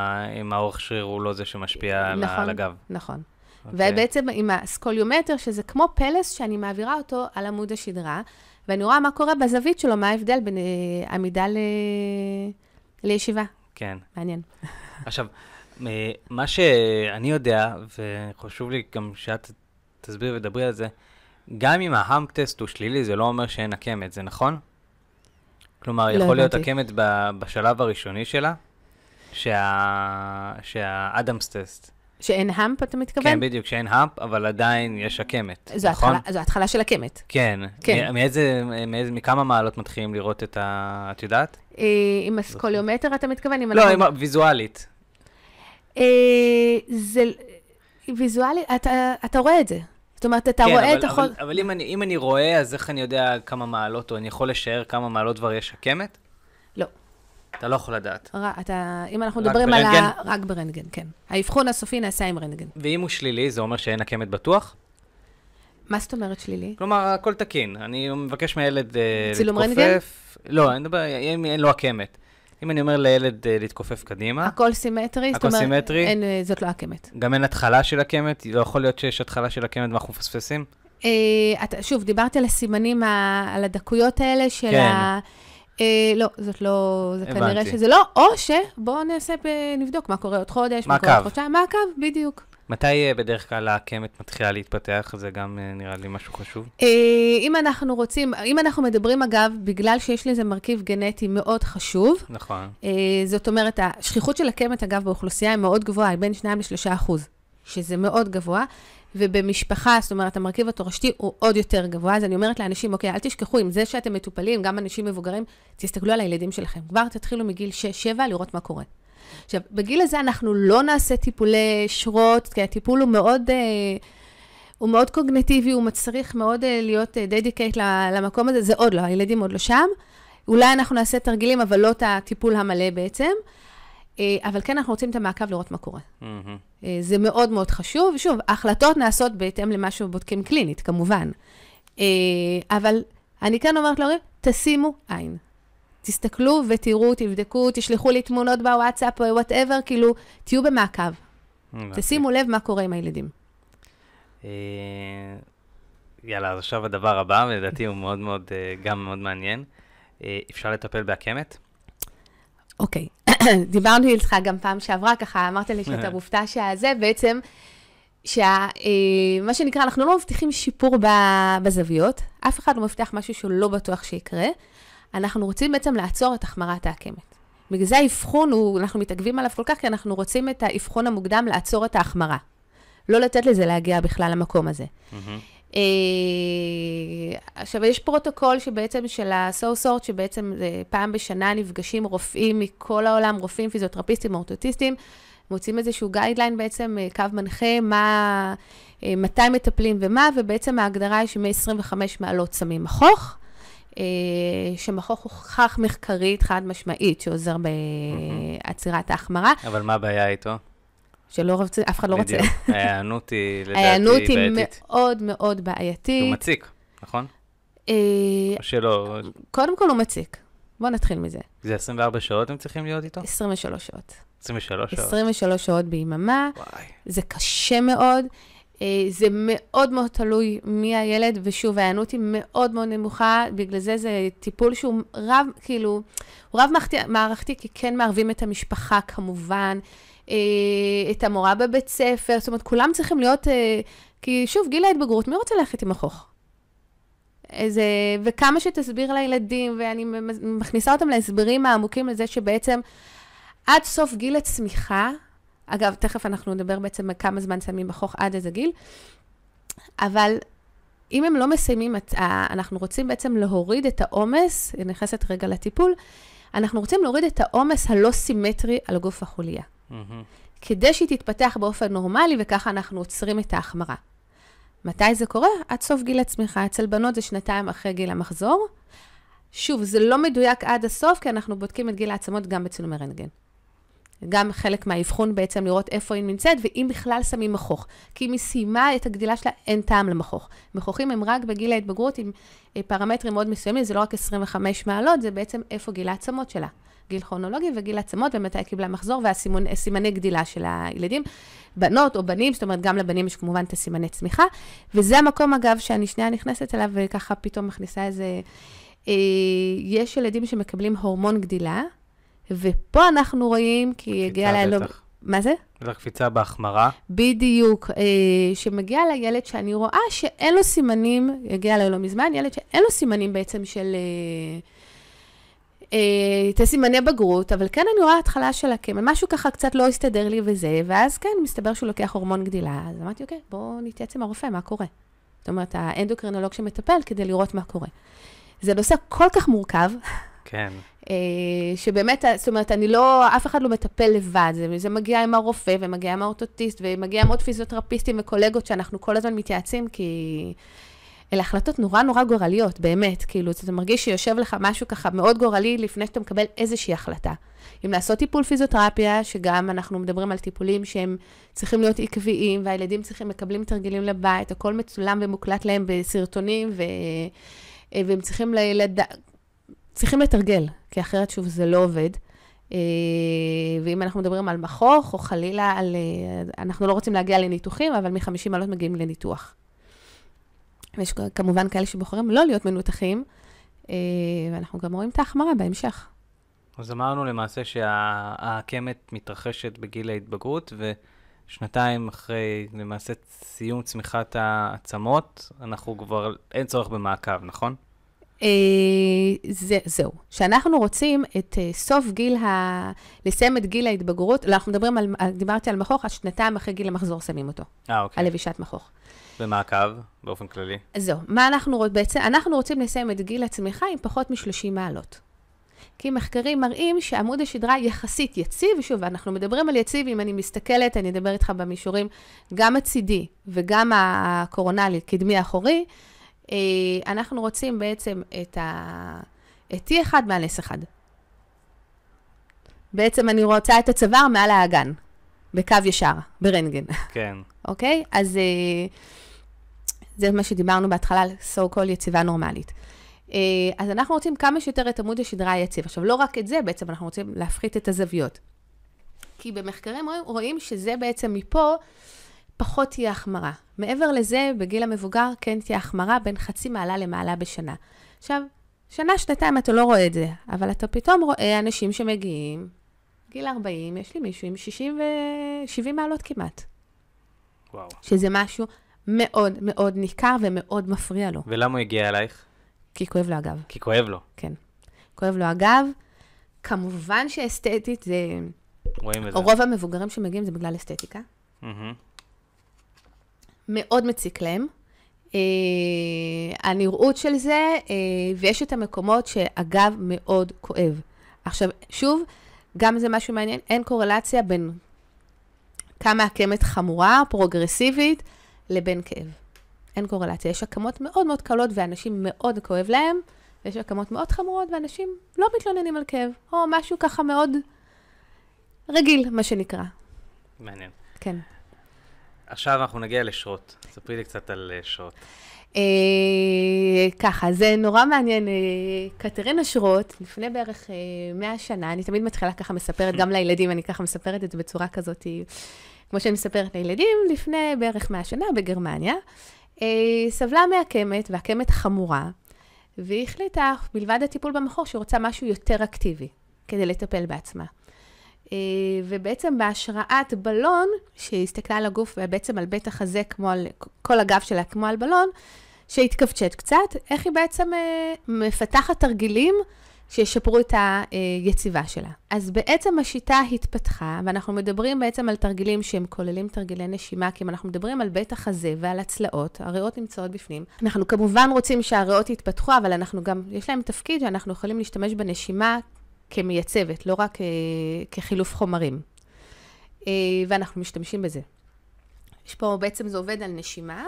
אם האורך שריר הוא לא זה שמשפיע נכון, על הגב. נכון, נכון. Okay. אוקיי. ובעצם עם הסקוליומטר, שזה כמו פלס שאני מעבירה אותו על עמוד השדרה, ואני רואה מה קורה בזווית שלו, מה ההבדל בין אה, עמידה ל... לישיבה. כן. מעניין. עכשיו, אה, מה שאני יודע, וחשוב לי גם שאת תסבירי ודברי על זה, גם אם ההאמפ טסט הוא שלילי, זה לא אומר שאין עקמת, זה נכון? כלומר, לא יכול לא להיות עקמת בשלב הראשוני שלה, שה... שהאדמס טסט שאין האמפ, אתה מתכוון? כן, בדיוק, שאין האמפ, אבל עדיין יש עקמת, זו נכון? התחלה, זו התחלה של עקמת. כן. כן. מאיזה, מאיזה, מכמה מעלות מתחילים לראות את ה... את יודעת? אה, עם אסקוליומטר אתה מתכוון? לא, עם... ויזואלית. אה, זה... ויזואלית, אתה, אתה רואה את זה. זאת אומרת, אתה כן, רואה את החול... אבל, אבל אם, אני, אם אני רואה, אז איך אני יודע כמה מעלות, או אני יכול לשער כמה מעלות כבר יש עקמת? אתה לא יכול לדעת. ר, אתה, אם אנחנו מדברים על ה... רק ברנטגן, כן. האבחון הסופי נעשה עם רנטגן. ואם הוא שלילי, זה אומר שאין הקמת בטוח? מה זאת אומרת שלילי? כלומר, הכל תקין. אני מבקש מהילד uh, צילום להתכופף. צילום רנטגן? לא, אני מדבר, אם אין לו הקמת. אם אני אומר לילד uh, להתכופף קדימה... הכל סימטרי? הכל אומרת, סימטרי. אין, אה, זאת לא הקמת. גם אין התחלה של הקמת? לא יכול להיות שיש התחלה של הקמת ואנחנו מפספסים? אה, שוב, דיברת על הסימנים, ה, על הדקויות האלה של כן. ה... אה, לא, זאת לא, זה הבנתי. כנראה שזה לא, או שבואו נעשה, ב... נבדוק מה קורה עוד חודש, מה קורה עוד חודשיים, מה הקו, בדיוק. מתי אה, בדרך כלל העקמת מתחילה להתפתח? זה גם אה, נראה לי משהו חשוב. אה, אם אנחנו רוצים, אם אנחנו מדברים אגב, בגלל שיש לזה מרכיב גנטי מאוד חשוב. נכון. זאת אומרת, השכיחות של עקמת אגב באוכלוסייה היא מאוד גבוהה, היא בין 2 ל-3 אחוז, שזה מאוד גבוה. ובמשפחה, זאת אומרת, המרכיב התורשתי הוא עוד יותר גבוה. אז אני אומרת לאנשים, אוקיי, אל תשכחו, עם זה שאתם מטופלים, גם אנשים מבוגרים, תסתכלו על הילדים שלכם. כבר תתחילו מגיל 6-7 לראות מה קורה. עכשיו, בגיל הזה אנחנו לא נעשה טיפולי שרות, כי הטיפול הוא מאוד... אה, הוא מאוד קוגנטיבי, הוא מצריך מאוד אה, להיות דדיקייט אה, למקום הזה, זה עוד לא, הילדים עוד לא שם. אולי אנחנו נעשה תרגילים, אבל לא את הטיפול המלא בעצם. אה, אבל כן אנחנו רוצים את המעקב לראות מה קורה. Mm-hmm. זה מאוד מאוד חשוב. שוב, ההחלטות נעשות בהתאם למה שבודקים קלינית, כמובן. אה, אבל אני כן אומרת להורים, תשימו עין. תסתכלו ותראו, תבדקו, תשלחו לי תמונות בוואטסאפ או וואטאבר, כאילו, תהיו במעקב. תשימו לב מה קורה עם הילדים. יאללה, אז עכשיו הדבר הבא, ולדעתי הוא מאוד מאוד, גם מאוד מעניין. אפשר לטפל בעקמת? אוקיי, דיברנו איתך גם פעם שעברה, ככה אמרת לי שאתה מופתע שהזה בעצם, שמה אה, שנקרא, אנחנו לא מבטיחים שיפור בזוויות, אף אחד לא מבטיח משהו שלא בטוח שיקרה. אנחנו רוצים בעצם לעצור את החמרת העקמת. בגלל זה האבחון, אנחנו מתעכבים עליו כל כך, כי אנחנו רוצים את האבחון המוקדם לעצור את ההחמרה. לא לתת לזה להגיע בכלל למקום הזה. Mm-hmm. אה, עכשיו, יש פרוטוקול שבעצם של ה-so-sort, שבעצם אה, פעם בשנה נפגשים רופאים מכל העולם, רופאים, פיזיותרפיסטים, אורטוטיסטים, מוצאים איזשהו גיידליין בעצם, אה, קו מנחה, מה, מתי מטפלים ומה, ובעצם ההגדרה היא שמ-25 מעלות שמים מכוך, שמכוך הוכח מחקרית חד משמעית שעוזר בעצירת ההחמרה. אבל מה הבעיה איתו? שלא רוצה, אף אחד לא רוצה. ההיענות היא, לדעתי, בעייתית. ההיענות היא מאוד מאוד בעייתית. הוא מציק, נכון? אה, שלא... קודם כל הוא מציק. בואו נתחיל מזה. זה 24 שעות הם צריכים להיות איתו? 23 שעות. 23 שעות. 23 שעות ביממה. וואי. זה קשה מאוד. אה, זה מאוד מאוד תלוי מי הילד, ושוב, ההיענות היא מאוד מאוד נמוכה, בגלל זה זה טיפול שהוא רב, כאילו, הוא רב מערכתי, מערכתי כי כן מערבים את המשפחה כמובן, אה, את המורה בבית ספר, זאת אומרת, כולם צריכים להיות, אה, כי שוב, גיל ההתבגרות, מי רוצה ללכת עם החוך? איזה, וכמה שתסביר לילדים, ואני מכניסה אותם להסברים העמוקים לזה שבעצם עד סוף גיל הצמיחה, אגב, תכף אנחנו נדבר בעצם כמה זמן שמים בחוך עד איזה גיל, אבל אם הם לא מסיימים, אה, אנחנו רוצים בעצם להוריד את העומס, אני נכנסת רגע לטיפול, אנחנו רוצים להוריד את העומס הלא סימטרי על גוף החוליה. Mm-hmm. כדי שהיא תתפתח באופן נורמלי, וככה אנחנו עוצרים את ההחמרה. מתי זה קורה? עד סוף גיל הצמיחה. אצל בנות זה שנתיים אחרי גיל המחזור. שוב, זה לא מדויק עד הסוף, כי אנחנו בודקים את גיל העצמות גם בצילומי רנטגן. גם חלק מהאבחון בעצם לראות איפה היא נמצאת, ואם בכלל שמים מכוך. כי אם היא סיימה את הגדילה שלה, אין טעם למכוך. מכוכים הם רק בגיל ההתבגרות עם אה, פרמטרים מאוד מסוימים, זה לא רק 25 מעלות, זה בעצם איפה גיל העצמות שלה. גיל כרונולוגי וגיל עצמות, ומתי קיבלה מחזור, והסימני גדילה של הילדים, בנות או בנים, זאת אומרת, גם לבנים יש כמובן את הסימני צמיחה, וזה המקום, אגב, שאני שנייה נכנסת אליו, וככה פתאום מכניסה איזה... אה, יש ילדים שמקבלים הורמון גדילה, ופה אנחנו רואים, כי הגיע אלינו... לא- מה זה? זו הקפיצה בהחמרה. בדיוק. אה, שמגיע לילד שאני רואה שאין לו סימנים, הגיע אליי לא מזמן, ילד שאין לו סימנים בעצם של... אה, את אה, הסימני בגרות, אבל כן אני רואה התחלה של שלה משהו ככה קצת לא הסתדר לי וזה, ואז כן, מסתבר שהוא לוקח הורמון גדילה, אז אמרתי, אוקיי, בואו נתייעץ עם הרופא, מה קורה? זאת אומרת, האנדוקרינולוג שמטפל כדי לראות מה קורה. זה נושא כל כך מורכב. כן. אה, שבאמת, זאת אומרת, אני לא, אף אחד לא מטפל לבד, זה, זה מגיע עם הרופא, ומגיע עם האורטוטיסט, ומגיע עם עוד פיזיותרפיסטים וקולגות שאנחנו כל הזמן מתייעצים, כי אלה החלטות נורא נורא גורליות, באמת. כאילו, אתה מרגיש שיושב לך משהו ככה מאוד גורלי לפני שאתה מקבל איזושהי החלטה. אם לעשות טיפול פיזיותרפיה, שגם אנחנו מדברים על טיפולים שהם צריכים להיות עקביים, והילדים צריכים, מקבלים תרגילים לבית, הכל מצולם ומוקלט להם בסרטונים, ו... אה, והם צריכים, לילד... צריכים לתרגל, כי אחרת, שוב, זה לא עובד. אה, ואם אנחנו מדברים על מכוך, או חלילה על... אה, אנחנו לא רוצים להגיע לניתוחים, אבל מ-50 מעלות מגיעים לניתוח. ויש כמובן כאלה שבוחרים לא להיות מנותחים, אה, ואנחנו גם רואים את ההחמרה בהמשך. אז אמרנו למעשה שהעקמת מתרחשת בגיל ההתבגרות, ושנתיים אחרי למעשה סיום צמיחת העצמות, אנחנו כבר, אין צורך במעקב, נכון? אה, זה, זהו. כשאנחנו רוצים את אה, סוף גיל ה... לסיים את גיל ההתבגרות, לא, אנחנו מדברים על, דיברתי על מכוך, אז שנתיים אחרי גיל המחזור שמים אותו. אה, אוקיי. על לבישת מכוך. במעקב, באופן כללי? זהו, מה אנחנו רוצים? בעצם, אנחנו רוצים לסיים את גיל הצמיחה עם פחות מ-30 מעלות. כי מחקרים מראים שעמוד השדרה יחסית יציב, שוב, אנחנו מדברים על יציב, אם אני מסתכלת, אני אדבר איתך במישורים גם הצידי וגם הקורונלי, קדמי אחורי, אה, אנחנו רוצים בעצם את, ה... את T1 מעל S1. בעצם אני רוצה את הצוואר מעל האגן, בקו ישר, ברנטגן. כן. אוקיי? okay? אז... אה, זה מה שדיברנו בהתחלה על so called יציבה נורמלית. אה, אז אנחנו רוצים כמה שיותר את עמוד השדרה היציב. עכשיו, לא רק את זה, בעצם אנחנו רוצים להפחית את הזוויות. כי במחקרים רואים, רואים שזה בעצם מפה פחות תהיה החמרה. מעבר לזה, בגיל המבוגר כן תהיה החמרה בין חצי מעלה למעלה בשנה. עכשיו, שנה, שנתיים אתה לא רואה את זה, אבל אתה פתאום רואה אנשים שמגיעים, גיל 40, יש לי מישהו עם 60 ו... 70 מעלות כמעט. וואו. שזה משהו מאוד מאוד ניכר ומאוד מפריע לו. ולמה הוא הגיע אלייך? כי כואב לו הגב. כי כואב לו. כן. כואב לו הגב. כמובן שאסתטית זה... רואים את זה. רוב המבוגרים שמגיעים זה בגלל אסתטיקה. מאוד מציק להם. Uh, הנראות של זה, uh, ויש את המקומות שאגב מאוד כואב. עכשיו, שוב, גם זה משהו מעניין, אין קורלציה בין כמה הקמת חמורה, פרוגרסיבית, לבין כאב. אין קורלציה. יש הקמות מאוד מאוד קלות ואנשים מאוד כואב להם, ויש הקמות מאוד חמורות ואנשים לא מתלוננים על כאב, או משהו ככה מאוד רגיל, מה שנקרא. מעניין. כן. עכשיו אנחנו נגיע לשרות. ספרי לי קצת על אה, שרות. אה, ככה, זה נורא מעניין. אה, קטרינה שרוט, לפני בערך אה, 100 שנה, אני תמיד מתחילה ככה מספרת, גם לילדים אני ככה מספרת את זה בצורה כזאת. אה, כמו שאני מספרת לילדים, לפני בערך 100 שנה בגרמניה, אה, סבלה מעקמת, ועקמת חמורה, והיא החליטה, מלבד הטיפול במחור, שהיא רוצה משהו יותר אקטיבי כדי לטפל בעצמה. אה, ובעצם בהשראת בלון, שהיא הסתכלה על הגוף ובעצם אה, על בית החזה, כמו על כל הגב שלה, כמו על בלון, שהתכווצ'ת קצת, איך היא בעצם מפתחת תרגילים שישפרו את היציבה שלה. אז בעצם השיטה התפתחה, ואנחנו מדברים בעצם על תרגילים שהם כוללים תרגילי נשימה, כי אם אנחנו מדברים על בית החזה ועל הצלעות, הריאות נמצאות בפנים. אנחנו כמובן רוצים שהריאות יתפתחו, אבל אנחנו גם, יש להם תפקיד שאנחנו יכולים להשתמש בנשימה כמייצבת, לא רק אה, כחילוף חומרים. אה, ואנחנו משתמשים בזה. יש פה, בעצם זה עובד על נשימה,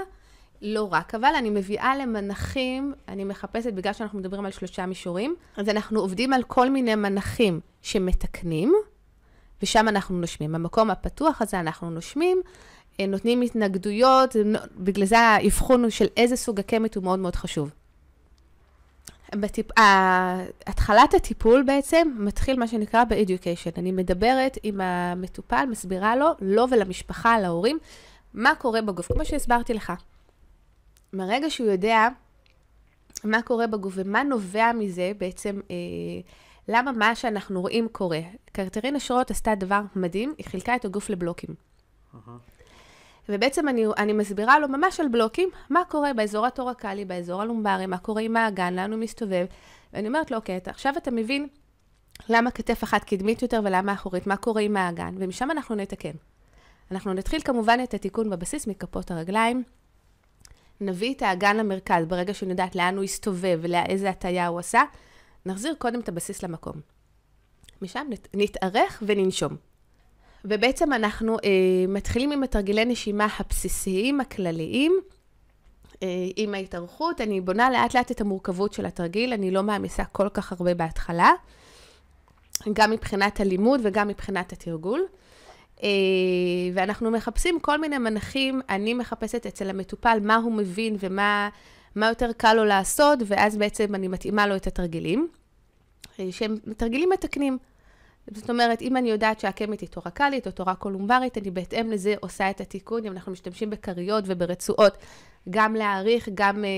לא רק, אבל אני מביאה למנחים, אני מחפשת, בגלל שאנחנו מדברים על שלושה מישורים, אז אנחנו עובדים על כל מיני מנחים שמתקנים, ושם אנחנו נושמים. במקום הפתוח הזה אנחנו נושמים, אה, נותנים התנגדויות, בגלל זה האבחון של איזה סוג הקמת הוא מאוד מאוד חשוב. בטיפ... התחלת הטיפול בעצם מתחיל מה שנקרא ב-Education. אני מדברת עם המטופל, מסבירה לו, לו ולמשפחה, להורים, מה קורה בגוף, כמו שהסברתי לך. מרגע שהוא יודע מה קורה בגוף ומה נובע מזה בעצם, אה, למה מה שאנחנו רואים קורה. קרטרינה שרוט עשתה דבר מדהים, היא חילקה את הגוף לבלוקים. Uh-huh. ובעצם אני, אני מסבירה לו ממש על בלוקים, מה קורה באזור הטורקלי, באזור הלומברי, מה קורה עם האגן, לאן הוא מסתובב. ואני אומרת לו, אוקיי, אתה, עכשיו אתה מבין למה כתף אחת קדמית יותר ולמה אחורית, מה קורה עם האגן, ומשם אנחנו נתקן. אנחנו נתחיל כמובן את התיקון בבסיס מכפות הרגליים, נביא את האגן למרכז ברגע שאני יודעת לאן הוא הסתובב ולאיזה הטיה הוא עשה, נחזיר קודם את הבסיס למקום. משם נת, נתארך וננשום. ובעצם אנחנו אה, מתחילים עם התרגילי נשימה הבסיסיים, הכלליים. אה, עם ההתארכות, אני בונה לאט לאט את המורכבות של התרגיל, אני לא מעמיסה כל כך הרבה בהתחלה, גם מבחינת הלימוד וגם מבחינת התרגול. אה, אה, ואנחנו מחפשים כל מיני מנחים, אני מחפשת אצל המטופל מה הוא מבין ומה יותר קל לו לעשות, ואז בעצם אני מתאימה לו את התרגילים, אה, שהם תרגילים מתקנים. זאת אומרת, אם אני יודעת שהקמת היא תורה קאלית או תורה קולומברית, אני בהתאם לזה עושה את התיקון, אם אנחנו משתמשים בכריות וברצועות, גם להעריך, גם אה,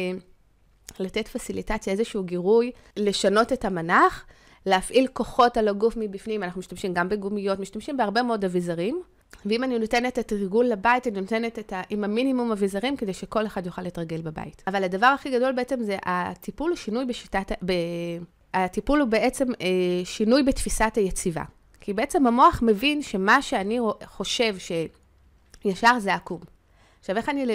לתת פסיליטציה, איזשהו גירוי, לשנות את המנח. להפעיל כוחות על הגוף מבפנים, אנחנו משתמשים גם בגומיות, משתמשים בהרבה מאוד אביזרים. ואם אני נותנת את התרגול לבית, אני נותנת את ה... עם המינימום אביזרים כדי שכל אחד יוכל להתרגל בבית. אבל הדבר הכי גדול בעצם זה הטיפול הוא שינוי בשיטת... ב... הטיפול הוא בעצם אה, שינוי בתפיסת היציבה. כי בעצם המוח מבין שמה שאני חושב שישר זה עקום. עכשיו, איך אני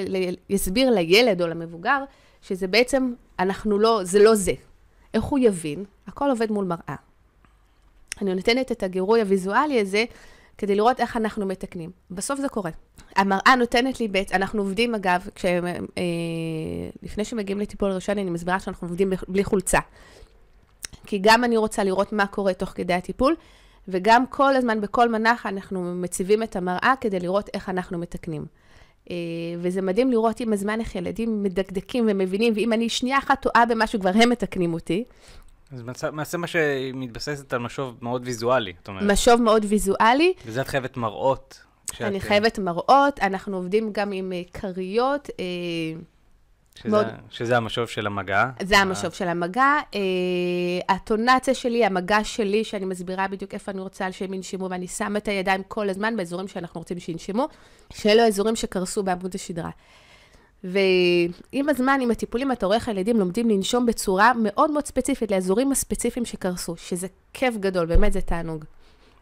אסביר לילד או למבוגר שזה בעצם, אנחנו לא, זה לא זה. איך הוא יבין? הכל עובד מול מראה. אני נותנת את הגירוי הוויזואלי הזה כדי לראות איך אנחנו מתקנים. בסוף זה קורה. המראה נותנת לי בעצם, אנחנו עובדים אגב, כש, אה, לפני שמגיעים לטיפול ראשון, אני מסבירה שאנחנו עובדים בלי חולצה. כי גם אני רוצה לראות מה קורה תוך כדי הטיפול, וגם כל הזמן, בכל מנח, אנחנו מציבים את המראה כדי לראות איך אנחנו מתקנים. אה, וזה מדהים לראות עם הזמן איך ילדים מדקדקים ומבינים, ואם אני שנייה אחת טועה במשהו, כבר הם מתקנים אותי. אז מעשה מה שמתבססת על משוב מאוד ויזואלי, את אומרת. משוב מאוד ויזואלי. וזה את חייבת מראות. שאת... אני אה, חייבת מראות, אנחנו עובדים גם עם אה, כריות. אה, שזה, מאוד... שזה המשוב של המגע. זה המשוב של המגע. אה, הטונציה שלי, המגע שלי, שאני מסבירה בדיוק איפה אני רוצה שהם ינשמו, ואני שמה את הידיים כל הזמן באזורים שאנחנו רוצים שינשמו, שאלו האזורים שקרסו בעמוד השדרה. ועם הזמן, עם הטיפולים, אתה רואה איך הילדים לומדים לנשום בצורה מאוד מאוד ספציפית לאזורים הספציפיים שקרסו, שזה כיף גדול, באמת זה תענוג.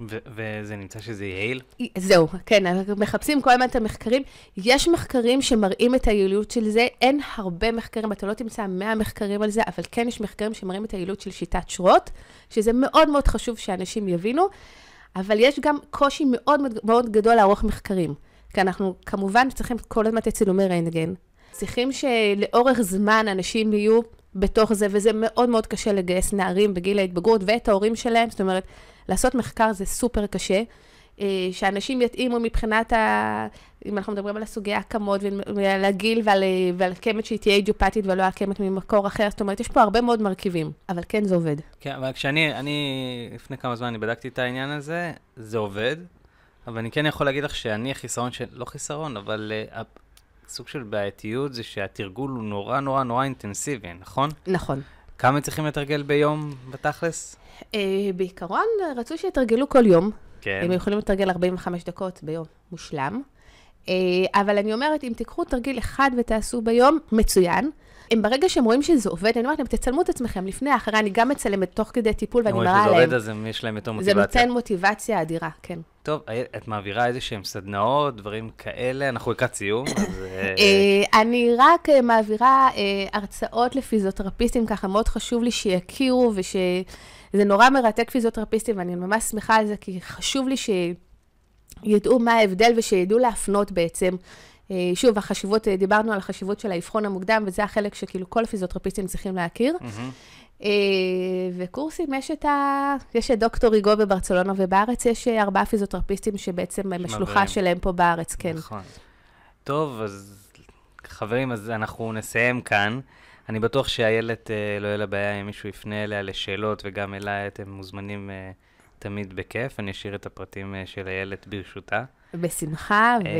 וזה נמצא שזה יעיל? זהו, כן, אנחנו מחפשים כל הזמן את המחקרים. יש מחקרים שמראים את היעילות של זה, אין הרבה מחקרים, אתה לא תמצא 100 מחקרים על זה, אבל כן יש מחקרים שמראים את היעילות של שיטת שרוט, שזה מאוד מאוד חשוב שאנשים יבינו, אבל יש גם קושי מאוד מאוד גדול לערוך מחקרים. כי אנחנו כמובן צריכים כל הזמן את צילומי רנטגן, צריכים שלאורך זמן אנשים יהיו בתוך זה, וזה מאוד מאוד קשה לגייס נערים בגיל ההתבגרות ואת ההורים שלהם, זאת אומרת, לעשות מחקר זה סופר קשה. אה, שאנשים יתאימו מבחינת, ה... אם אנחנו מדברים על הסוגי ההקמות ועל הגיל ועל, אה, ועל קמת שהיא תהיה אידיופטית ולא הקמת ממקור אחר, זאת אומרת, יש פה הרבה מאוד מרכיבים, אבל כן זה עובד. כן, אבל כשאני, אני, לפני כמה זמן אני בדקתי את העניין הזה, זה עובד, אבל אני כן יכול להגיד לך שאני החיסרון של, לא חיסרון, אבל uh, סוג של בעייתיות זה שהתרגול הוא נורא נורא נורא אינטנסיבי, נכון? נכון. כמה צריכים לתרגל ביום בתכלס? Uh, בעיקרון, רצוי שיתרגלו כל יום. כן. הם יכולים לתרגל 45 דקות ביום, מושלם. Uh, אבל אני אומרת, אם תיקחו תרגיל אחד ותעשו ביום, מצוין. הם ברגע שהם רואים שזה עובד, אני אומרת להם, תצלמו את עצמכם לפני, אחרי, אני גם מצלמת תוך כדי טיפול ואני מראה להם. אומרים שזה עובד, אז יש להם יותר מוטיבציה. זה נותן מוטיבציה אדירה, כן. טוב, אה, את מעבירה איזה שהם סדנאות, דברים כאלה, אנחנו לקראת סיום, אז... אה, אה, אני רק מעבירה הרצאות לפיזיותרפיסטים, ככה מאוד חשוב לי שיכירו ושזה נורא מרתק פיזיותרפיסטים, ואני ממש שמחה על זה, כי חשוב לי שידעו מה ההבדל ושידעו להפנות בעצם אה, שוב, החשיבות, אה, דיברנו על החשיבות של האבחון המוקדם, וזה החלק שכאילו כל הפיזיותרפיסטים צריכים להכיר. Mm-hmm. וקורסים, יש את ה... יש את דוקטור איגו בברצלונה, ובארץ יש ארבעה פיזיותרפיסטים שבעצם הם השלוחה שלהם פה בארץ, כן. נכון. טוב, אז חברים, אז אנחנו נסיים כאן. אני בטוח שאיילת, לא יהיה לה בעיה אם מישהו יפנה אליה לשאלות, וגם אליי אתם מוזמנים תמיד בכיף, אני אשאיר את הפרטים אה, של איילת ברשותה. בשמחה, אה,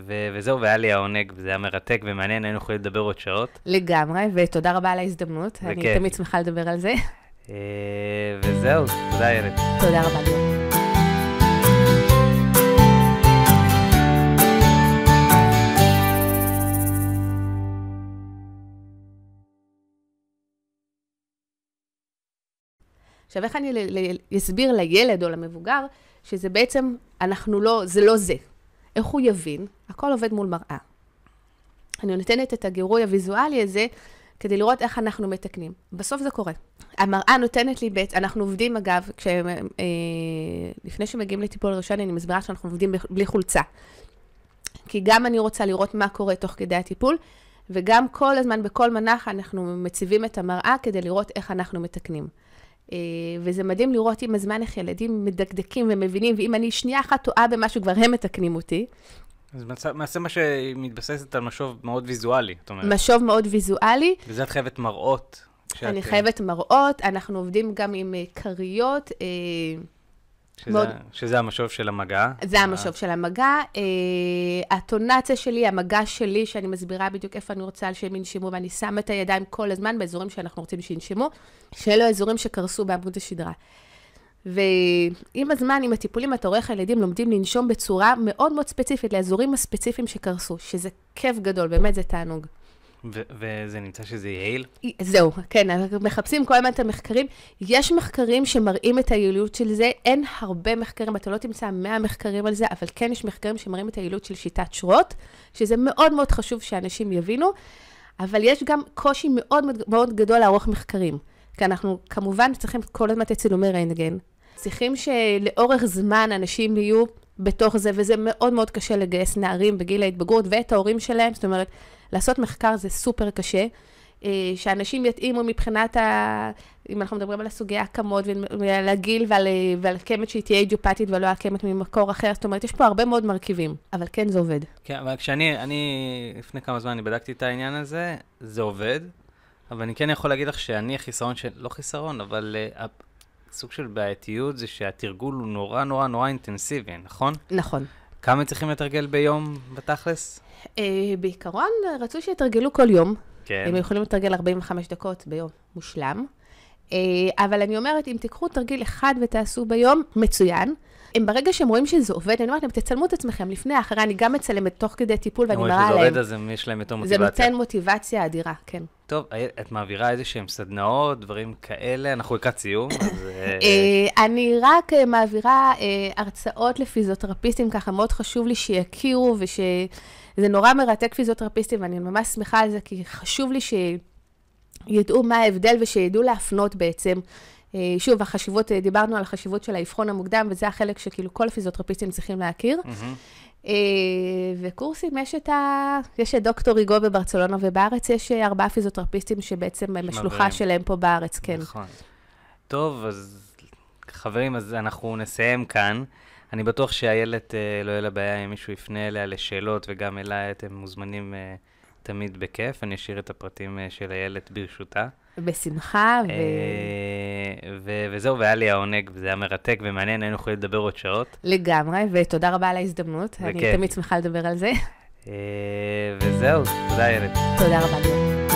ו... ו... וזהו, והיה לי העונג, וזה היה מרתק ומעניין, היינו יכולים לדבר עוד שעות. לגמרי, ותודה רבה על ההזדמנות, וכן. אני תמיד שמחה לדבר על זה. אה, וזהו, תודה איילת. תודה רבה. עכשיו, איך אני אסביר לילד או למבוגר שזה בעצם, אנחנו לא, זה לא זה. איך הוא יבין? הכל עובד מול מראה. אני נותנת את הגירוי הוויזואלי הזה כדי לראות איך אנחנו מתקנים. בסוף זה קורה. המראה נותנת לי בעצם, אנחנו עובדים אגב, כש, אה, לפני שמגיעים לטיפול ראשון, אני מסבירה שאנחנו עובדים בלי חולצה. כי גם אני רוצה לראות מה קורה תוך כדי הטיפול, וגם כל הזמן, בכל מנח, אנחנו מציבים את המראה כדי לראות איך אנחנו מתקנים. אה, וזה מדהים לראות עם הזמן איך ילדים מדקדקים ומבינים, ואם אני שנייה אחת טועה במשהו, כבר הם מתקנים אותי. אז מעשה מה שמתבססת על משוב מאוד ויזואלי, את אומרת. משוב מאוד ויזואלי. וזה את חייבת מראות. שאת... אני אה, חייבת מראות, אנחנו עובדים גם עם אה, כריות. אה, שזה, מאוד... שזה המשוב של המגע. זה המשוב של המגע. אה, הטונציה שלי, המגע שלי, שאני מסבירה בדיוק איפה אני רוצה שהם ינשמו, ואני שמה את הידיים כל הזמן באזורים שאנחנו רוצים שינשמו, שאלו האזורים שקרסו בעמוד השדרה. ועם הזמן, עם הטיפולים, אתה רואה איך הילדים לומדים לנשום בצורה מאוד מאוד ספציפית לאזורים הספציפיים שקרסו, שזה כיף גדול, באמת זה תענוג. ו- וזה נמצא שזה יעיל? זהו, כן, אנחנו מחפשים כל הזמן את המחקרים. יש מחקרים שמראים את היעילות של זה, אין הרבה מחקרים, אתה לא תמצא 100 מחקרים על זה, אבל כן יש מחקרים שמראים את היעילות של שיטת שרוט, שזה מאוד מאוד חשוב שאנשים יבינו, אבל יש גם קושי מאוד מאוד גדול לערוך מחקרים. כי אנחנו כמובן צריכים כל הזמן את צילומי רנטגן, צריכים שלאורך זמן אנשים יהיו בתוך זה, וזה מאוד מאוד קשה לגייס נערים בגיל ההתבגרות ואת ההורים שלהם, זאת אומרת, לעשות מחקר זה סופר קשה. אה, שאנשים יתאימו מבחינת, ה... אם אנחנו מדברים על הסוגי ההקמות ועל הגיל ועל, אה, ועל הקמת שהיא תהיה אידיופטית ולא הקמת ממקור אחר, זאת אומרת, יש פה הרבה מאוד מרכיבים, אבל כן זה עובד. כן, אבל כשאני, אני, לפני כמה זמן אני בדקתי את העניין הזה, זה עובד, אבל אני כן יכול להגיד לך שאני החיסרון של, לא חיסרון, אבל uh, סוג של בעייתיות זה שהתרגול הוא נורא נורא נורא אינטנסיבי, נכון? נכון. כמה צריכים לתרגל ביום בתכלס? אה, בעיקרון, רצוי שיתרגלו כל יום. כן. הם יכולים לתרגל 45 דקות ביום, מושלם. אה, אבל אני אומרת, אם תיקחו תרגיל אחד ותעשו ביום, מצוין. אם ברגע שהם רואים שזה עובד, אני אומרת להם, תצלמו את עצמכם לפני, אחרי, אני גם מצלמת תוך כדי טיפול, ואני מראה להם. אם שזה עובד, אז יש להם יותר מוטיבציה. זה נותן מוטיבציה אדירה, כן. טוב, אה, את מעבירה איזה שהם סדנאות, דברים כאלה, אנחנו לקראת סיום, אז... אני רק מעבירה הרצאות לפיזיותרפיסטים, ככה מאוד חשוב לי שיכירו וש... זה נורא מרתק פיזיותרפיסטים, ואני ממש שמחה על זה, כי חשוב לי שידעו מה ההבדל ושידעו להפנות בעצם. אה, שוב, החשיבות, אה, דיברנו על החשיבות של האבחון המוקדם, וזה החלק שכאילו כל הפיזיותרפיסטים צריכים להכיר. Mm-hmm. וקורסים, יש את, ה... יש את דוקטור ריגו בברצלונה, ובארץ יש ארבעה פיזיותרפיסטים שבעצם הם השלוחה שלהם פה בארץ, כן. נכון. טוב, אז חברים, אז אנחנו נסיים כאן. אני בטוח שאיילת, אה, לא יהיה לה בעיה אם מישהו יפנה אליה לשאלות, וגם אליי אתם מוזמנים אה, תמיד בכיף. אני אשאיר את הפרטים אה, של איילת ברשותה. בשמחה, ו... ו... וזהו, והיה לי העונג, וזה היה מרתק ומעניין, היינו יכולים לדבר עוד שעות. לגמרי, ותודה רבה על ההזדמנות, וכן. אני תמיד שמחה לדבר על זה. וזהו, תודה איילת. תודה רבה.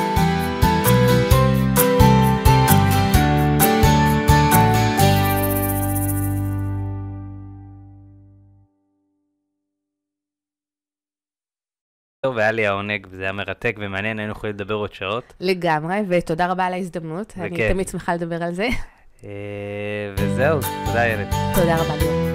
טוב, היה לי העונג, וזה היה מרתק ומעניין, היינו יכולים לדבר עוד שעות. לגמרי, ותודה רבה על ההזדמנות, אני תמיד שמחה לדבר על זה. אה, וזהו, תודה ילד. תודה רבה.